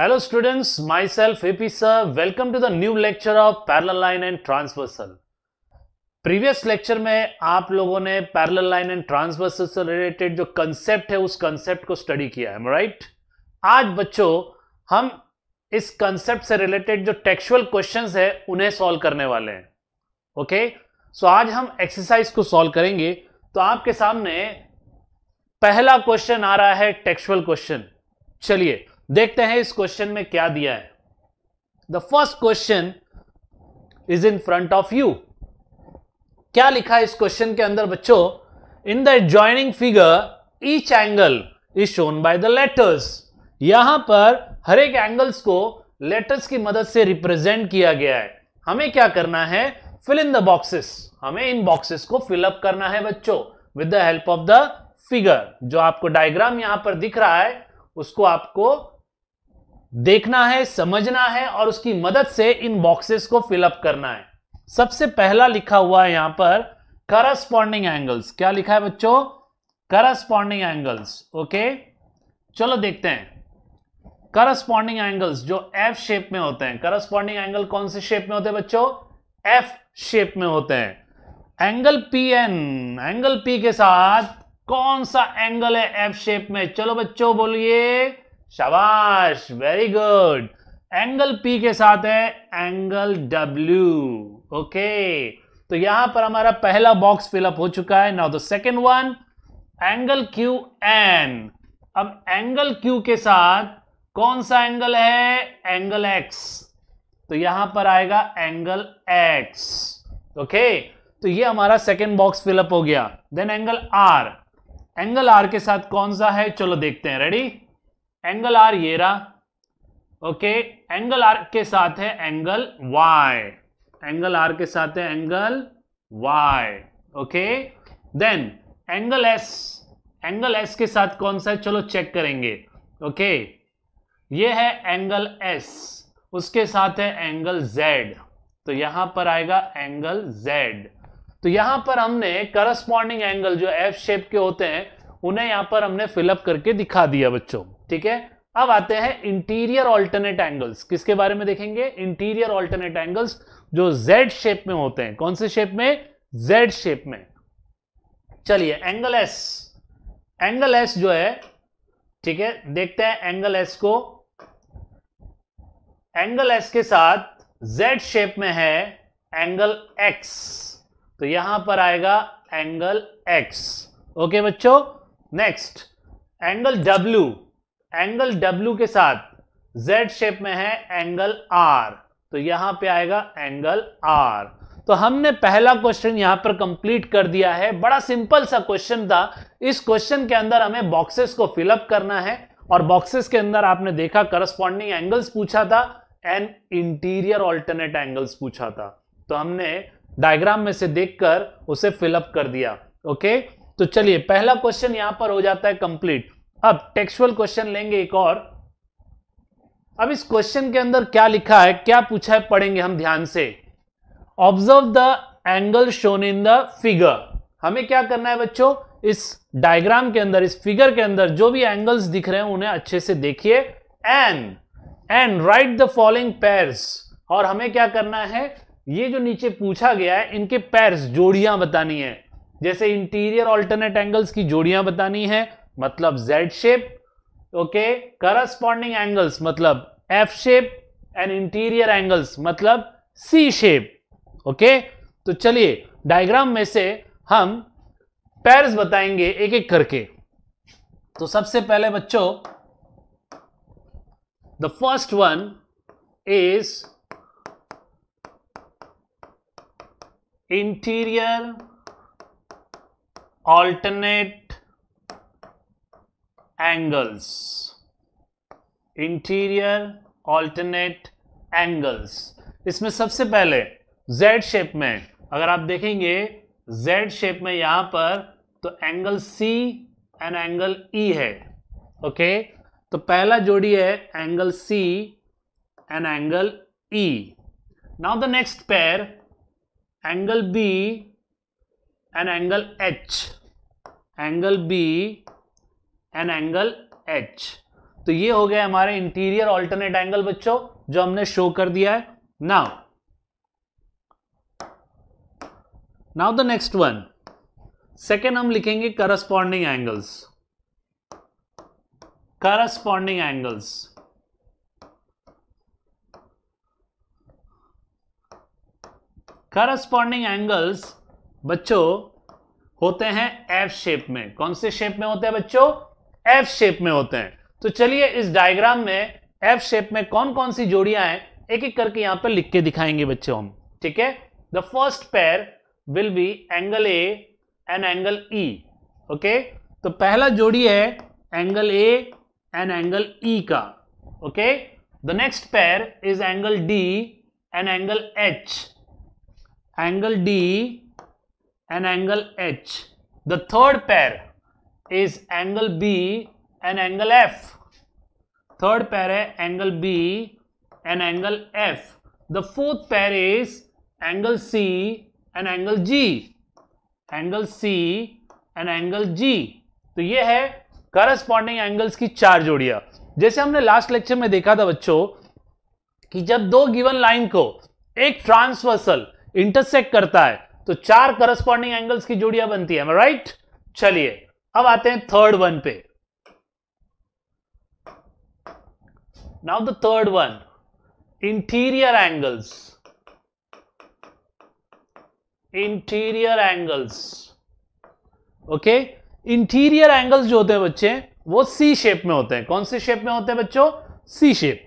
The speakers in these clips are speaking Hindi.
Hello students myself AP sir welcome to the new lecture of parallel line and transversal previous lecture में आप लोगों ने पैरल लाइन एंड ट्रांसवर्सल से रिलेटेड जो कंसेप्ट है उस कंसेप्ट को स्टडी किया है राइट आज बच्चों हम इस कंसेप्ट से रिलेटेड जो टेक्सुअल क्वेश्चन है उन्हें सॉल्व करने वाले हैं ओके सो आज हम एक्सरसाइज को सॉल्व करेंगे तो आपके सामने पहला क्वेश्चन आ रहा है टेक्सुअल क्वेश्चन चलिए देखते हैं इस क्वेश्चन में क्या दिया है the first question is in front of you क्या लिखा है इस क्वेश्चन के अंदर बच्चों in the joining figure each angle is shown by the letters यहां पर हर एक एंगल्स को लेटर्स की मदद से रिप्रेजेंट किया गया है हमें क्या करना है फिल इन द बॉक्सेस हमें इन बॉक्सेस को फिलअप करना है बच्चों with the help of the figure जो आपको डायग्राम यहां पर दिख रहा है उसको आपको देखना है समझना है और उसकी मदद से इन बॉक्सेस को फिलअप करना है सबसे पहला लिखा हुआ है यहां पर करस्पॉन्डिंग एंगल्स क्या लिखा है बच्चों करस्पॉन्डिंग एंगल्स ओके चलो देखते हैं करस्पॉन्डिंग एंगल्स जो एफ शेप में होते हैं करस्पॉन्डिंग एंगल कौन से शेप में होते हैं बच्चों एफ शेप में होते हैं angle P and angle P के साथ कौन सा एंगल है एफ शेप में चलो बच्चों बोलिए शाबाश वेरी गुड एंगल पी के साथ है एंगल डब्ल्यू ओके तो यहां पर हमारा पहला बॉक्स फिलअप हो चुका है now the second one angle Q and अब एंगल क्यू के साथ कौन सा एंगल है एंगल एक्स तो यहां पर आएगा एंगल एक्स ओके तो ये हमारा सेकेंड बॉक्स फिलअप हो गया then angle R angle R के साथ कौन सा है चलो देखते हैं रेडी एंगल आर ये रहा ओके एंगल आर के साथ है एंगल वाई एंगल आर के साथ है angle Y okay then angle S angle S के साथ कौन सा है चलो चेक करेंगे ओके ये है एंगल एस उसके साथ है एंगल जेड तो यहां पर आएगा एंगल जेड तो यहां पर हमने करस्पॉन्डिंग एंगल जो एफ शेप के होते हैं उन्हें यहां पर हमने फिलअप करके दिखा दिया बच्चों ठीक है अब आते हैं इंटीरियर ऑल्टरनेट एंगल्स किसके बारे में देखेंगे इंटीरियर ऑल्टरनेट एंगल्स जो जेड शेप में होते हैं कौन से शेप में जेड शेप में चलिए एंगल एस एंगल एस जो है ठीक है देखते हैं एंगल एस को एंगल एस के साथ जेड शेप में है एंगल एक्स तो यहां पर आएगा एंगल एक्स ओके बच्चों next angle W angle W के साथ Z शेप में है एंगल R तो यहां पे आएगा एंगल R तो हमने पहला क्वेश्चन यहां पर कंप्लीट कर दिया है बड़ा सिंपल सा क्वेश्चन था इस क्वेश्चन के अंदर हमें बॉक्सेस को फिलअप करना है और बॉक्सेस के अंदर आपने देखा करस्पॉन्डिंग एंगल्स पूछा था एंड इंटीरियर ऑल्टरनेट एंगल्स पूछा था तो हमने डायग्राम में से देखकर उसे फिलअप कर दिया ओके तो चलिए पहला क्वेश्चन यहां पर हो जाता है कंप्लीट अब टेक्सुअल क्वेश्चन लेंगे एक और अब इस क्वेश्चन के अंदर क्या लिखा है क्या पूछा है पढ़ेंगे हम ध्यान से observe the angle shown in the figure हमें क्या करना है बच्चों इस डायग्राम के अंदर इस फिगर के अंदर जो भी एंगल्स दिख रहे हैं उन्हें अच्छे से देखिए and and write the following pairs और हमें क्या करना है ये जो नीचे पूछा गया है इनके पेयर्स जोड़ियां बतानी है जैसे इंटीरियर ऑल्टरनेट एंगल्स की जोड़ियां बतानी है मतलब Z shape okay corresponding angles मतलब F shape and interior angles मतलब सी शेप ओके तो चलिए डायग्राम में से हम पैर्स बताएंगे एक एक करके तो सबसे पहले बच्चों the first one is interior alternate angles interior alternate angles इसमें सबसे पहले जेड शेप में अगर आप देखेंगे जेड शेप में यहां पर तो angle C and angle E है ओके तो पहला जोड़ी है angle C and angle E now the next pair angle B and angle H angle B and angle H तो ये हो गया हमारे इंटीरियर ऑल्टरनेट एंगल बच्चों जो हमने शो कर दिया है now now the next one second हम लिखेंगे corresponding angles corresponding angles corresponding angles बच्चों होते हैं एफ शेप में कौन से शेप में होते हैं बच्चों एफ शेप में होते हैं तो चलिए इस डायग्राम में एफ शेप में कौन कौन सी जोड़ियां हैं एक एक करके यहां पर लिख के दिखाएंगे बच्चे हम ठीक है the first pair will be angle A and angle E okay तो पहला जोड़ी है angle A and angle E का okay the next pair is angle D and angle H angle D and angle H the third pair is angle B and angle F. Third pair है angle B and angle F. The fourth pair is angle C and angle G. Angle C and angle G. तो ये है करस्पॉन्डिंग एंगल्स की चार जोड़िया जैसे हमने लास्ट लेक्चर में देखा था बच्चों कि जब दो गिवन लाइन को एक ट्रांसवर्सल इंटरसेक्ट करता है तो चार करस्पॉन्डिंग एंगल्स की जोड़िया बनती है राइट चलिए अब आते हैं थर्ड वन पे now the third one interior angles interior angles okay interior angles जो होते हैं बच्चे वो सी शेप में होते हैं कौन से शेप में होते हैं बच्चों सी शेप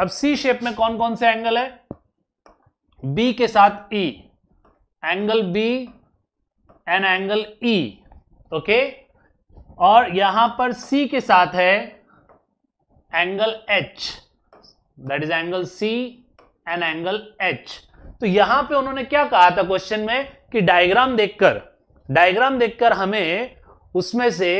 अब सी शेप में कौन कौन से एंगल है बी के साथ E angle B and angle E okay और यहां पर सी के साथ है angle H that is angle C and angle H तो यहां पे उन्होंने क्या कहा था क्वेश्चन में कि डायग्राम देखकर डायग्राम देखकर हमें उसमें से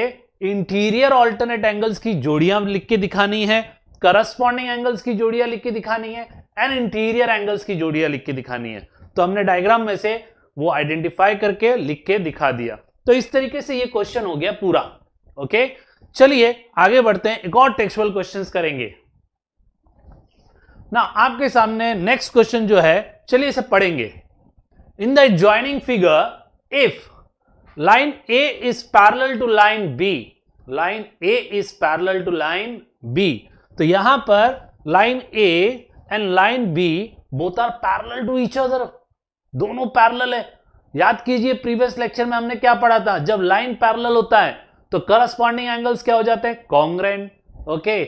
इंटीरियर ऑल्टरनेट एंगल्स की जोड़ियां लिख के दिखानी है करस्पॉन्डिंग एंगल्स की जोड़ियां लिख के दिखानी है एंड इंटीरियर एंगल्स की जोड़ियां लिख के दिखानी है तो हमने डायग्राम में से वो आइडेंटिफाई करके लिख के दिखा दिया तो इस तरीके से ये क्वेश्चन हो गया पूरा ओके चलिए आगे बढ़ते हैं एक और टेक्सुअल क्वेश्चंस करेंगे ना आपके सामने नेक्स्ट क्वेश्चन जो है चलिए इसे पढ़ेंगे in the joining figure if line A is parallel to line B line A is parallel to line B तो यहां पर line A and line B both are parallel to each other दोनों पैरल है याद कीजिए प्रीवियस लेक्चर में हमने क्या पढ़ा था जब लाइन पैरल होता है तो करस्पॉन्डिंग एंगल्स क्या हो जाते हैं कॉन्ग्रेंट ओके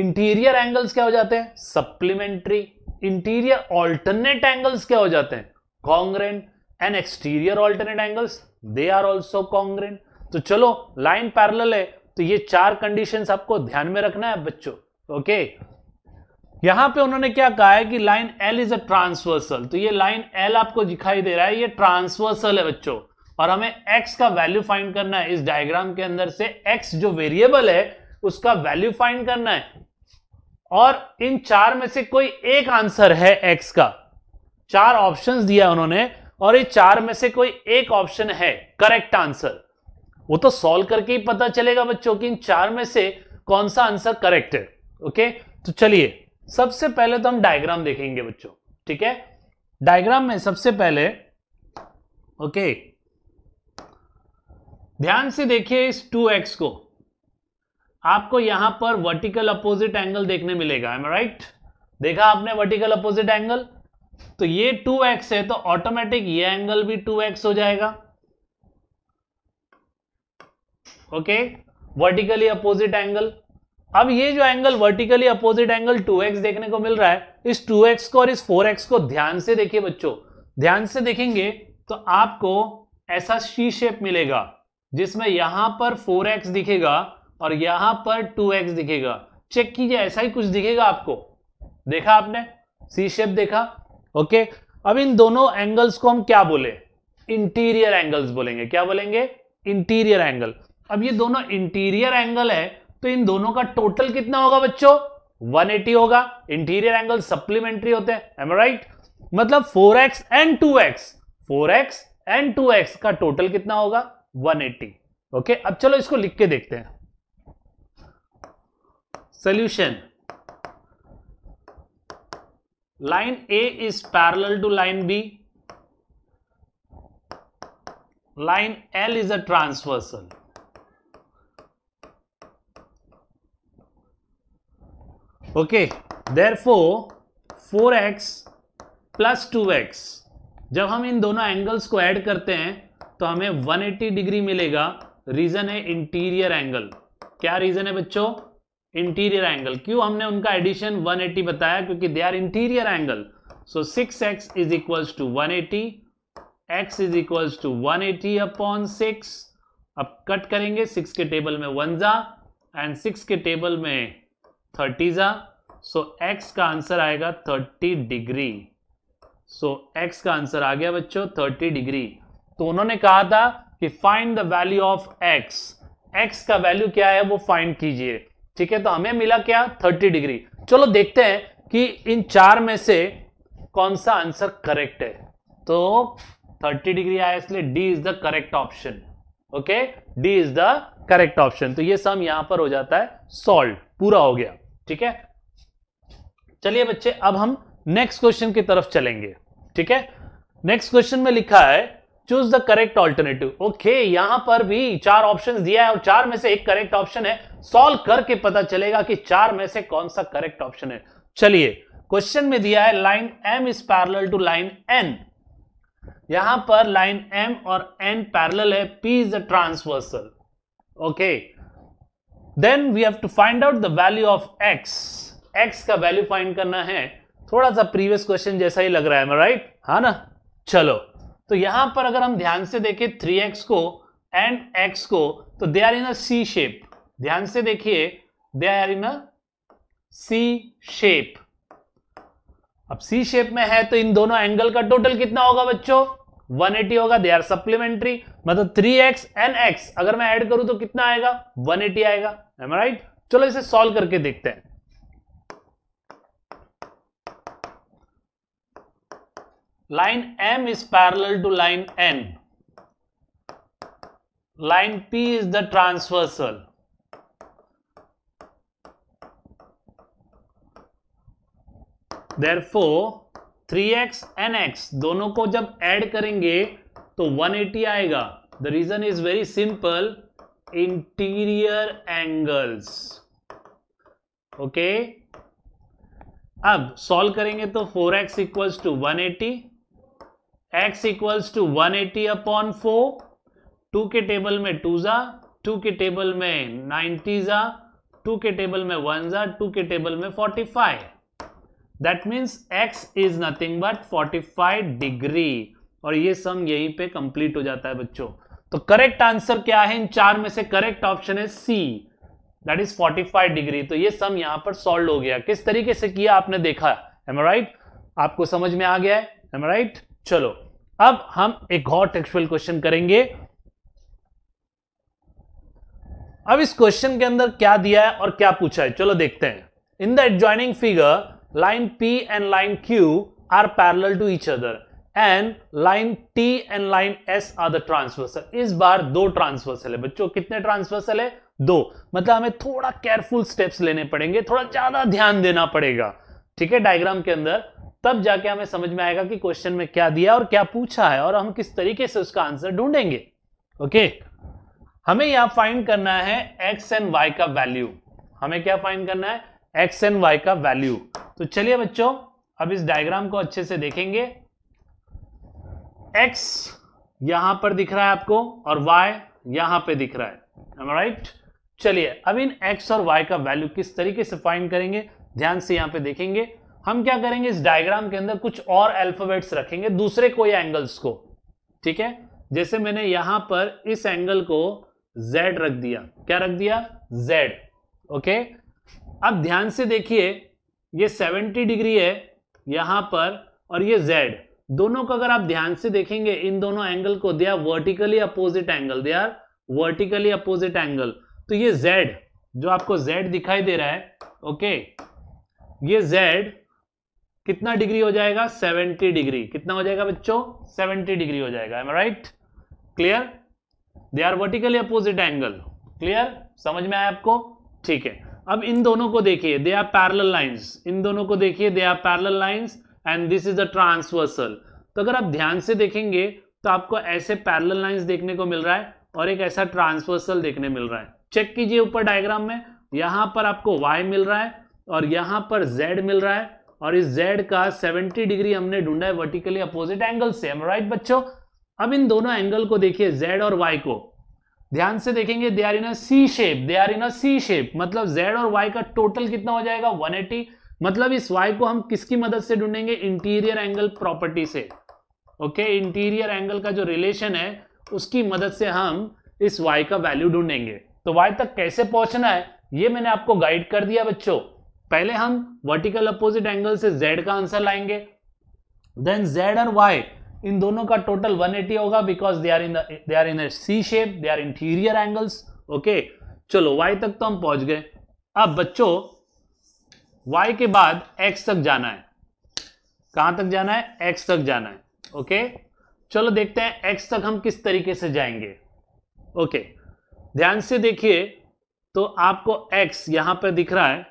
इंटीरियर एंगल्स क्या हो जाते हैं सप्लीमेंट्री इंटीरियर ऑल्टरनेट एंगल्स क्या हो जाते हैं congruent and exterior alternate angles they are also congruent तो चलो लाइन पैरल है तो ये चार कंडीशन आपको ध्यान में रखना है बच्चों ओके okay? यहां पे उन्होंने क्या कहा है कि line L is a transversal तो ये लाइन एल आपको दिखाई दे रहा है ये ट्रांसवर्सल है बच्चों और हमें एक्स का वैल्यू फाइंड करना है इस डायग्राम के अंदर से एक्स जो वेरिएबल है उसका वैल्यू फाइंड करना है और इन चार में से कोई एक आंसर है एक्स का चार ऑप्शन दिया उन्होंने और ये चार में से कोई एक ऑप्शन है करेक्ट आंसर वो तो सॉल्व करके ही पता चलेगा बच्चों कि इन चार में से कौन सा आंसर करेक्ट है ओके तो चलिए सबसे पहले तो हम डायग्राम देखेंगे बच्चों ठीक है डायग्राम में सबसे पहले ओके ध्यान से देखिए इस 2x को आपको यहां पर वर्टिकल अपोजिट एंगल देखने मिलेगा एम राइट देखा आपने वर्टिकल अपोजिट एंगल तो ये 2x है तो ऑटोमेटिक ये एंगल भी 2x हो जाएगा ओके वर्टिकली अपोजिट एंगल अब ये जो angle vertically opposite angle 2x देखने को मिल रहा है इस 2x को और इस 4x को ध्यान से देखिए बच्चों ध्यान से देखेंगे तो आपको ऐसा शी शेप मिलेगा जिसमें यहां पर 4x दिखेगा और यहां पर 2x दिखेगा चेक कीजिए ऐसा ही कुछ दिखेगा आपको देखा आपने सी शेप देखा ओके अब इन दोनों एंगल्स को हम क्या बोले इंटीरियर एंगल्स बोलेंगे क्या बोलेंगे इंटीरियर एंगल अब ये दोनों इंटीरियर एंगल है तो इन दोनों का टोटल कितना होगा बच्चों 180 होगा इंटीरियर एंगल सप्लीमेंट्री होते हैं एम राइट मतलब 4x and 2x 4x and 2x का टोटल कितना होगा 180 ओके अब चलो इसको लिख के देखते हैं solution line A is parallel to line B line L is a transversal okay therefore 4x plus two x जब हम इन दोनों एंगल्स को ऐड करते हैं तो हमें 180 डिग्री मिलेगा रीजन है इंटीरियर एंगल क्या रीजन है बच्चों इंटीरियर एंगल क्यों हमने उनका एडिशन 180 बताया क्योंकि they are interior angle so 6x x is equals to one eighty x is equals to one eighty upon six अब कट करेंगे सिक्स के टेबल में वन जा एंड सिक्स के टेबल में थर्टी जा सो एक्स का आंसर आएगा थर्टी डिग्री सो एक्स का आंसर आ गया बच्चों थर्टी डिग्री तो उन्होंने कहा था कि find the value of x x का वैल्यू क्या है वो फाइंड कीजिए ठीक है तो हमें मिला क्या थर्टी डिग्री चलो देखते हैं कि इन चार में से कौन सा आंसर करेक्ट है तो थर्टी डिग्री आया इसलिए D is the correct option okay D is the correct option तो ये सम यहां पर हो जाता है सॉल्व पूरा हो गया ठीक है चलिए बच्चे अब हम नेक्स्ट क्वेश्चन की तरफ चलेंगे ठीक है नेक्स्ट क्वेश्चन में लिखा है choose the correct alternative okay यहां पर भी चार ऑप्शन दिया है और चार में से एक करेक्ट ऑप्शन है सॉल्व करके पता चलेगा कि चार में से कौन सा करेक्ट ऑप्शन है चलिए क्वेश्चन में दिया है line M is parallel to line N यहां पर लाइन एम और एन पैरल है P is the transversal okay then we have to find out the value of x x का वैल्यू फाइंड करना है थोड़ा सा प्रीवियस क्वेश्चन जैसा ही लग रहा है राइट right? हाँ ना चलो तो यहां पर अगर हम ध्यान से देखें थ्री एक्स को एंड एक्स को तो दे are in a C shape ध्यान से देखिए they are in a C shape अब सी शेप में है तो इन दोनों एंगल का टोटल कितना होगा बच्चों 180 होगा दे आर सप्लीमेंट्री मतलब 3x एन एक्स अगर मैं ऐड करूं तो कितना आएगा 180 आएगा एम राइट चलो इसे सॉल्व करके देखते हैं line m is parallel to line n line p is the transversal therefore three x and x दोनों को जब ऐड करेंगे तो 180 आएगा the reason is very simple interior angles okay अब सॉल्व करेंगे तो 4x x equals to one eighty x equals to one eighty upon four two के टेबल में टू जा टू के टेबल में नाइन्टी जा टू के टेबल में वन जा टू के टेबल में forty five that means x is nothing but 45 degree और ये सम यहीं पे कंप्लीट हो जाता है बच्चों तो करेक्ट आंसर क्या है इन चार में से करेक्ट ऑप्शन है सी दैट इज 45 डिग्री तो ये सम यहां पर सॉल्व हो गया किस तरीके से किया आपने देखा एम राइट आपको समझ में आ गया है एम राइट चलो अब हम एक और टेक्सुअल क्वेश्चन करेंगे अब इस क्वेश्चन के अंदर क्या दिया है और क्या पूछा है चलो देखते हैं in the adjoining figure line P and line Q are parallel to each other and line T and line S are the transversal इस बार दो ट्रांसवर्सल है बच्चों कितने ट्रांसवर्सल है दो मतलब हमें थोड़ा केयरफुल स्टेप्स लेने पड़ेंगे थोड़ा ज्यादा ध्यान देना पड़ेगा ठीक है डायग्राम के अंदर तब जाके हमें समझ में आएगा कि क्वेश्चन में क्या दिया और क्या पूछा है और हम किस तरीके से उसका आंसर ढूंढेंगे ओके okay? हमें यहां फाइंड करना है एक्स एंड वाई का वैल्यू हमें क्या फाइंड करना है एक्स एंड वाई का वैल्यू तो चलिए बच्चों अब इस डायग्राम को अच्छे से देखेंगे एक्स यहां पर दिख रहा है आपको और वाई यहां पे दिख रहा है राइट चलिए अब इन एक्स और वाई का वैल्यू किस तरीके से फाइंड करेंगे ध्यान से यहां पे देखेंगे हम क्या करेंगे इस डायग्राम के अंदर कुछ और अल्फाबेट्स रखेंगे दूसरे कोई एंगल्स को ठीक है जैसे मैंने यहां पर इस एंगल को जेड रख दिया क्या रख दिया जेड ओके okay? अब ध्यान से देखिए ये 70 डिग्री है यहाँ पर और ये Z दोनों को अगर आप ध्यान से देखेंगे इन दोनों एंगल को they are vertically opposite angle they are vertically opposite angle तो ये Z जो आपको Z दिखाई दे रहा है ओके ये Z कितना डिग्री हो जाएगा 70 डिग्री कितना हो जाएगा बच्चों 70 डिग्री हो जाएगा um right clear they are vertically opposite angle clear समझ में आया आपको ठीक है अब इन दोनों को देखिए दे आर पैरल लाइन्स इन दोनों को देखिए they are parallel lines and this is a transversal तो अगर आप ध्यान से देखेंगे तो आपको ऐसे पैरल लाइन्स देखने को मिल रहा है और एक ऐसा ट्रांसवर्सल देखने मिल रहा है चेक कीजिए ऊपर डायग्राम में यहाँ पर आपको y मिल रहा है और यहाँ पर z मिल रहा है और इस z का 70 डिग्री हमने ढूंढा है वर्टिकली अपोजिट एंगल से हम राइट बच्चों अब इन दोनों एंगल को देखिए z और y को ध्यान से देखेंगे they are in C shape they are in C shape मतलब Z और Y का टोटल कितना हो जाएगा 180 मतलब इस Y को हम किसकी मदद से ढूंढेंगे इंटीरियर एंगल प्रॉपर्टी से ओके इंटीरियर एंगल का जो रिलेशन है उसकी मदद से हम इस वाई का वैल्यू ढूंढेंगे तो वाई तक कैसे पहुंचना है ये मैंने आपको गाइड कर दिया बच्चों पहले हम वर्टिकल अपोजिट एंगल से जेड का आंसर लाएंगे देन जेड और वाई इन दोनों का टोटल 180 होगा because they are in they are in C shape they are interior angles okay चलो वाई तक तो हम पहुंच गए अब बच्चों y के बाद x तक जाना है कहां तक जाना है x तक जाना है ओके चलो देखते हैं x तक हम किस तरीके से जाएंगे ओके ध्यान से देखिए तो आपको x यहां पर दिख रहा है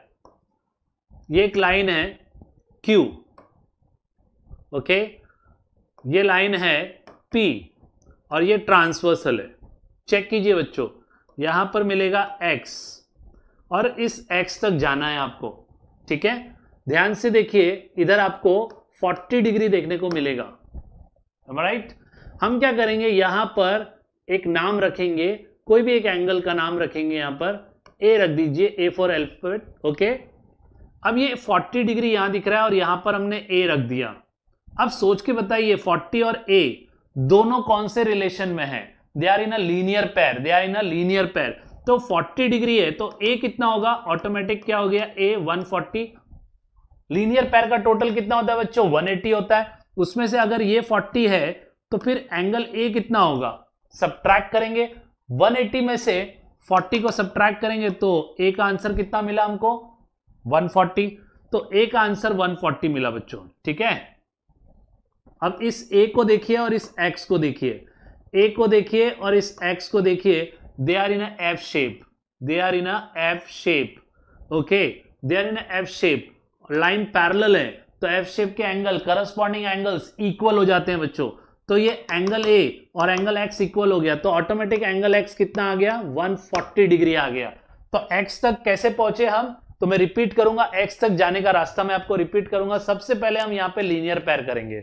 ये एक लाइन है q ओके okay? ये लाइन है पी और ये ट्रांसवर्सल है चेक कीजिए बच्चों यहां पर मिलेगा एक्स और इस एक्स तक जाना है आपको ठीक है ध्यान से देखिए इधर आपको 40 डिग्री देखने को मिलेगा राइट हम क्या करेंगे यहां पर एक नाम रखेंगे कोई भी एक एंगल का नाम रखेंगे यहां पर ए रख दीजिए ए फॉर एल्फेट ओके अब ये 40 डिग्री यहां दिख रहा है और यहां पर हमने ए रख दिया अब सोच के बताइए 40 और a दोनों कौन से रिलेशन में है दे आर इन अ लीनियर पैर दे are in a linear pair तो 40 डिग्री है तो a कितना होगा ऑटोमेटिक क्या हो गया a 140 लीनियर पैर का टोटल कितना होता है बच्चों 180 होता है उसमें से अगर ये 40 है तो फिर एंगल a कितना होगा सब करेंगे 180 में से 40 को सब करेंगे तो a का आंसर कितना मिला हमको 140 तो a का आंसर 140 मिला बच्चों ठीक है अब इस ए को देखिए और इस एक्स को देखिए ए को देखिए और इस एक्स को देखिए they are in F shape they are in F shape okay they are in F shape line parallel है तो एफ शेप के एंगल करस्पॉन्डिंग एंगल्स इक्वल हो जाते हैं बच्चों तो ये एंगल ए और एंगल एक्स इक्वल हो गया तो ऑटोमेटिक एंगल एक्स कितना आ गया 140 डिग्री आ गया तो एक्स तक कैसे पहुंचे हम तो मैं रिपीट करूंगा एक्स तक जाने का रास्ता मैं आपको रिपीट करूंगा सबसे पहले हम यहां पे लीनियर पैर करेंगे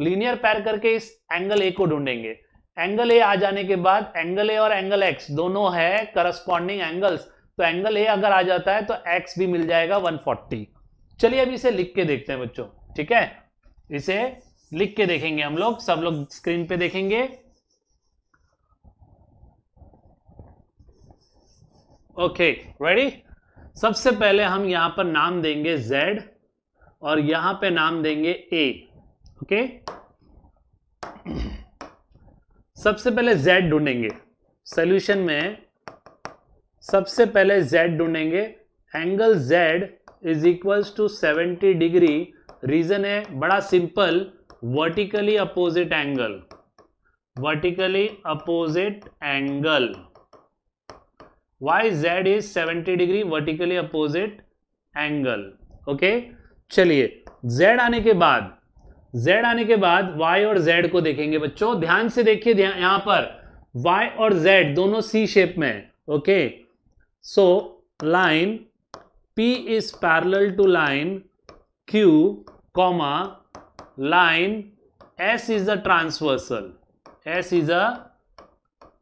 लीनियर पैर करके इस एंगल ए को ढूंढेंगे एंगल ए आ जाने के बाद एंगल ए और एंगल एक्स दोनों है करस्पॉन्डिंग एंगल्स तो एंगल ए अगर आ जाता है तो एक्स भी मिल जाएगा 140 चलिए अब इसे लिख के देखते हैं बच्चों ठीक है इसे लिख के देखेंगे हम लोग सब लोग स्क्रीन पे देखेंगे ओके रेडी सबसे पहले हम यहां पर नाम देंगे जेड और यहां पे नाम देंगे ए ओके सबसे पहले z ढूंढेंगे सोल्यूशन में सबसे पहले z ढूंढेंगे angle z is equal to 70 degree reason है बड़ा simple vertically opposite angle vertically opposite angle y Z is seventy degree vertically opposite angle okay चलिए जेड आने के बाद z आने के बाद y और z को देखेंगे बच्चों ध्यान से देखिए यहां पर y और z दोनों c शेप में okay so line p is parallel to line q comma line s is a transversal s is a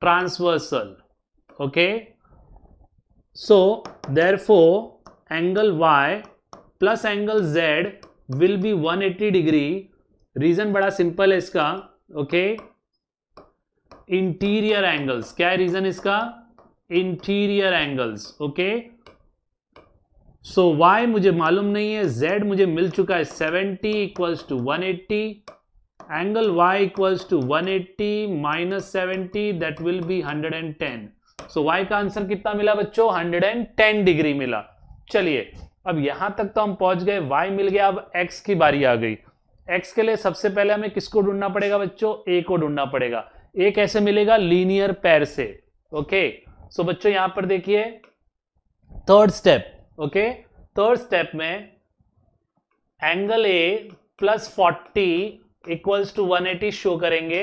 transversal okay so therefore angle y plus angle z will be 180 degree reason बड़ा सिंपल है इसका ओके इंटीरियर एंगल्स क्या है रीजन इसका interior angles okay so y मुझे मालूम नहीं है जेड मुझे मिल चुका है seventy equals to one eighty angle Y equals to one eighty minus seventy that will be hundred and ten so y का आंसर कितना मिला बच्चों टेन डिग्री मिला चलिए अब यहां तक तो हम पहुंच गए वाई मिल गया अब एक्स की बारी आ गई एक्स के लिए सबसे पहले हमें किसको ढूंढना पड़ेगा बच्चों ए को ढूंढना पड़ेगा ए कैसे मिलेगा लीनियर पैर से ओके सो बच्चों यहां पर देखिए third step okay third step में angle A plus forty equals to one eighty show करेंगे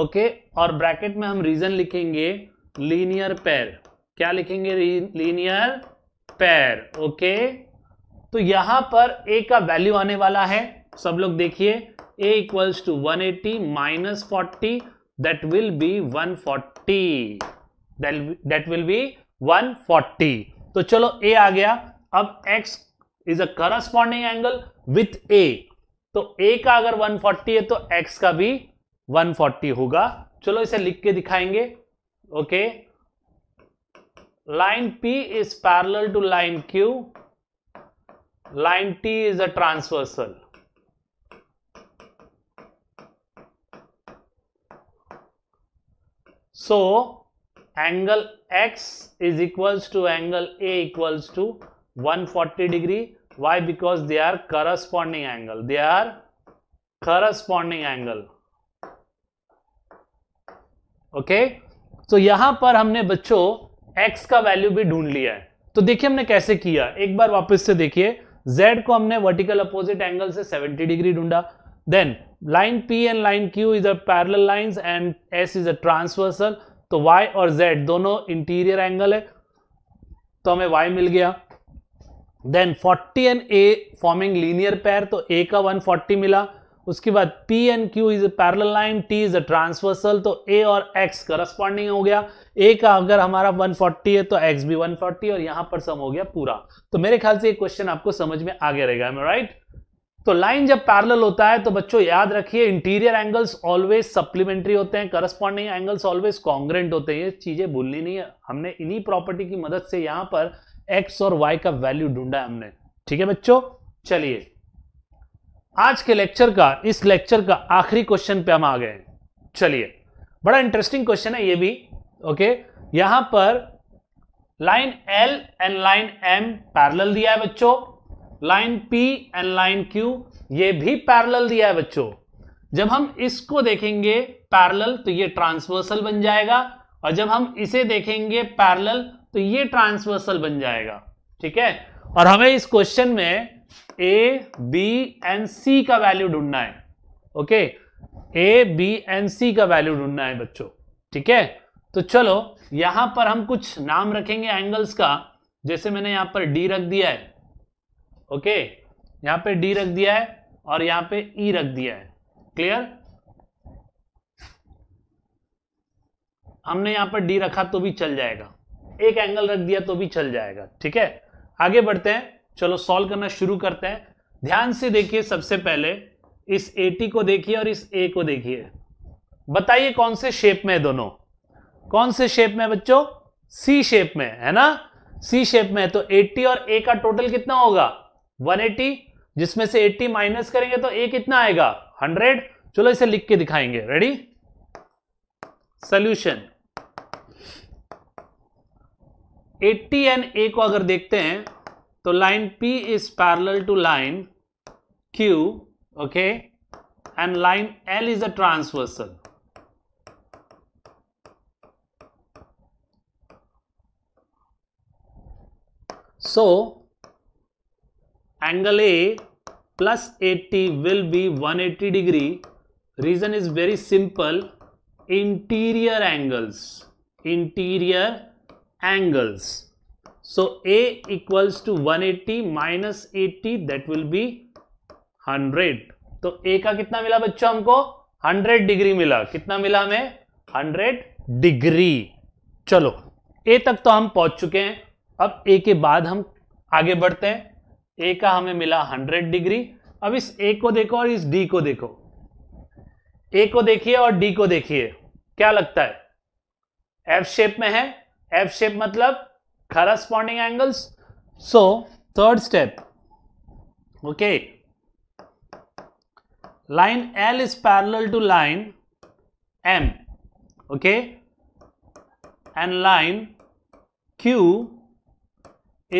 ओके okay? और ब्रैकेट में हम रीजन लिखेंगे लीनियर पैर क्या लिखेंगे लीनियर पैर ओके तो यहां पर ए का वैल्यू आने वाला है सब लोग देखिए a equals to 180 eighty minus forty that will be 140 forty that will be 140 तो चलो a आ गया अब x is a corresponding angle with a तो a का अगर 140 है तो x का भी 140 होगा चलो इसे लिख के दिखाएंगे okay line p is parallel to line q line t is a transversal so angle x is equals to angle a equals to 140 degree why because they are corresponding angle they are corresponding angle okay okay? तो so, यहां पर हमने बच्चों x का वैल्यू भी ढूंढ लिया है तो देखिए हमने कैसे किया एक बार वापस से देखिए z को हमने वर्टिकल अपोजिट एंगल से 70 डिग्री ढूंढा then line P and line Q is the parallel lines and s is a transversal तो वाई और जेड दोनों इंटीरियर एंगल है तो हमें वाई मिल गया then forty and A forming linear pair तो ए का वन फोर्टी मिला उसके बाद P and Q is a parallel line T is a transversal तो ए और एक्स करस्पॉन्डिंग हो गया ए का अगर हमारा वन फोर्टी है तो एक्स भी वन फोर्टी और यहां पर सम हो गया पूरा तो मेरे ख्याल से ये क्वेश्चन आपको समझ में आगे गया रहेगा राइट तो लाइन जब पैरेलल होता है तो बच्चों याद रखिए इंटीरियर एंगल्स ऑलवेज सप्लीमेंट्री होते हैं करस्पॉन्डिंग एंगल्स ऑलवेज कॉन्ग्रेंट होते हैं ये चीजें भूलनी नहीं है हमने इन्हीं प्रॉपर्टी की मदद से यहां पर एक्स और वाई का वैल्यू ढूंढा है हमने ठीक है बच्चों चलिए आज के लेक्चर का इस लेक्चर का आखिरी क्वेश्चन पे हम आ गए चलिए बड़ा इंटरेस्टिंग क्वेश्चन है ये भी ओके यहां पर line L and line M parallel दिया है बच्चों line P and line Q ये भी पैरेलल दिया है बच्चों जब हम इसको देखेंगे पैरेलल तो ये ट्रांसवर्सल बन जाएगा और जब हम इसे देखेंगे पैरेलल तो ये ट्रांसवर्सल बन जाएगा ठीक है और हमें इस क्वेश्चन में ए बी एंड सी का वैल्यू ढूंढना है okay A B and C का वैल्यू ढूंढना है बच्चों ठीक है तो चलो यहां पर हम कुछ नाम रखेंगे एंगल्स का जैसे मैंने यहां पर डी रख दिया है ओके यहां पे डी रख दिया है और यहां पे ई e रख दिया है क्लियर हमने यहां पर डी रखा तो भी चल जाएगा एक एंगल रख दिया तो भी चल जाएगा ठीक है आगे बढ़ते हैं चलो सॉल्व करना शुरू करते हैं ध्यान से देखिए सबसे पहले इस ए को देखिए और इस ए को देखिए बताइए कौन से शेप में है दोनों कौन से शेप में बच्चों सी शेप में है ना सी शेप में है तो 80 और ए का टोटल कितना होगा 180 जिसमें से 80 माइनस करेंगे तो ए कितना आएगा 100 चलो इसे लिख के दिखाएंगे रेडी सोल्यूशन 80 एंड ए को अगर देखते हैं तो line P is parallel to line Q okay and line L is a transversal so angle A plus 80 will be 180 degree. Reason is very simple. Interior angles. Interior angles. So A equals to 180 minus 80 that will be 100. तो A का कितना मिला बच्चों हमको 100 डिग्री मिला कितना मिला हमें 100 डिग्री चलो ए तक तो हम पहुंच चुके हैं अब ए के बाद हम आगे बढ़ते हैं ए का हमें मिला हंड्रेड डिग्री अब इस ए को देखो और इस डी को देखो ए को देखिए और डी को देखिए क्या लगता है एफ शेप में है एफ शेप मतलब corresponding angles so third step okay line L is parallel to line M okay and line Q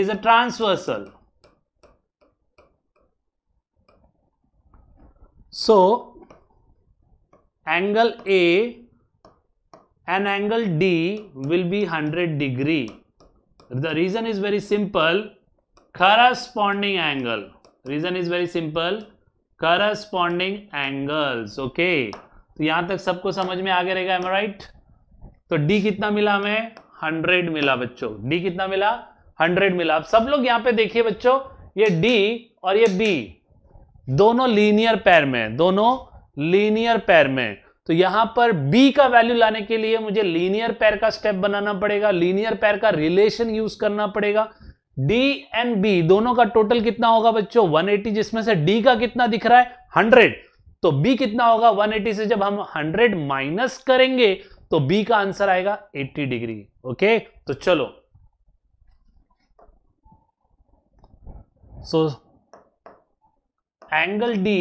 is a transversal So, angle A and angle D will be 100 degree. The reason is very simple. Corresponding angle. Reason is very simple. Corresponding angles. Okay. तो यहां तक सबको समझ में आगे रहेगा एम राइट तो D कितना मिला हमें 100 मिला बच्चों D कितना मिला 100 मिला अब सब लोग यहां पे देखिए बच्चों ये D और ये B दोनों लीनियर पैर में दोनों लीनियर पैर में तो यहां पर b का वैल्यू लाने के लिए मुझे लीनियर पैर का स्टेप बनाना पड़ेगा लीनियर पैर का रिलेशन यूज करना पड़ेगा d एंड b दोनों का टोटल कितना होगा बच्चों 180 जिसमें से d का कितना दिख रहा है 100 तो b कितना होगा 180 से जब हम 100 माइनस करेंगे तो b का आंसर आएगा 80 डिग्री ओके तो चलो so so, angle D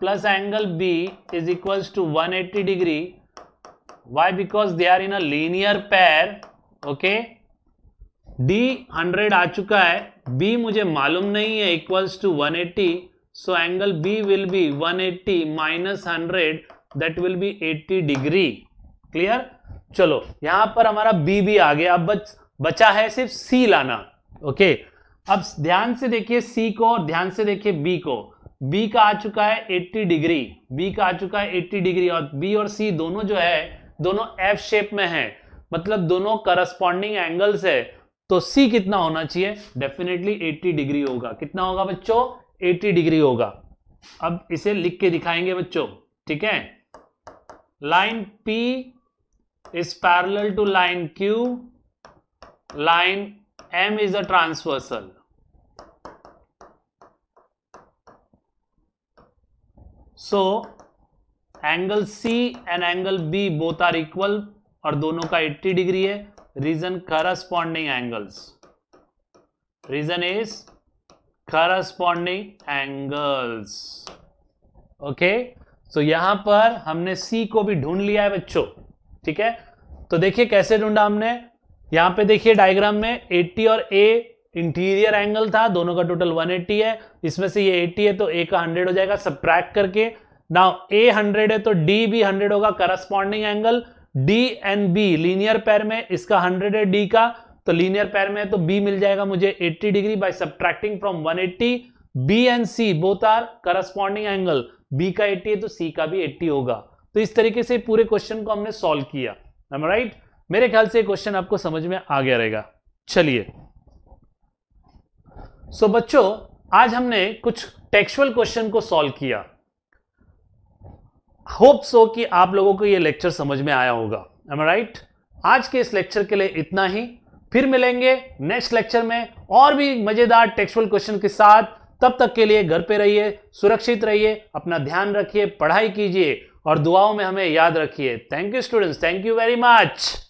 plus angle B is equals to 180 degree why because they are in a linear pair okay D 100 आ चुका है बी मुझे मालूम नहीं है equals to 180 so angle B will be 180 minus hundred that will be 80 degree clear चलो यहां पर हमारा बी भी आ गया अब बच, बचा है सिर्फ सी लाना ओके okay? अब ध्यान से देखिए सी को और ध्यान से देखिए बी को बी का आ चुका है 80 डिग्री बी का आ चुका है 80 डिग्री और बी और सी दोनों जो है दोनों एफ शेप में है मतलब दोनों करस्पॉन्डिंग एंगल्स है तो सी कितना होना चाहिए डेफिनेटली 80 डिग्री होगा कितना होगा बच्चों 80 डिग्री होगा अब इसे लिख के दिखाएंगे बच्चों ठीक है line P is parallel to line Q line M is a transversal so angle C and angle B both are equal और दोनों का 80 डिग्री है reason corresponding angles reason is corresponding angles okay so यहां पर हमने सी को भी ढूंढ लिया है बच्चों ठीक है तो देखिए कैसे ढूंढा हमने यहां पे देखिए डायग्राम में 80 और ए इंटीरियर एंगल था दोनों का टोटल 180 है इसमें से ये 80 है तो ए का 100 हो जाएगा सब्ट्रैक्ट करके नाउ ए 100 है तो डी भी 100 होगा corresponding angle D and B linear pair में इसका 100 है डी का तो लीनियर पैर में है तो बी मिल जाएगा मुझे 80 degree by subtracting from 180 B and C both are corresponding angle B का 80 है तो सी का भी 80 होगा तो इस तरीके से पूरे क्वेश्चन को हमने सॉल्व किया राइट right? मेरे ख्याल से क्वेश्चन आपको समझ में आ गया रहेगा चलिए सो so, बच्चों आज हमने कुछ टेक्सुअल क्वेश्चन को सॉल्व किया होप सो कि आप लोगों को यह लेक्चर समझ में आया होगा एम राइट आज के इस लेक्चर के लिए इतना ही फिर मिलेंगे नेक्स्ट लेक्चर में और भी मजेदार टेक्सुअल क्वेश्चन के साथ तब तक के लिए घर पे रहिए सुरक्षित रहिए अपना ध्यान रखिए पढ़ाई कीजिए और दुआओं में हमें याद रखिए thank you students thank you very much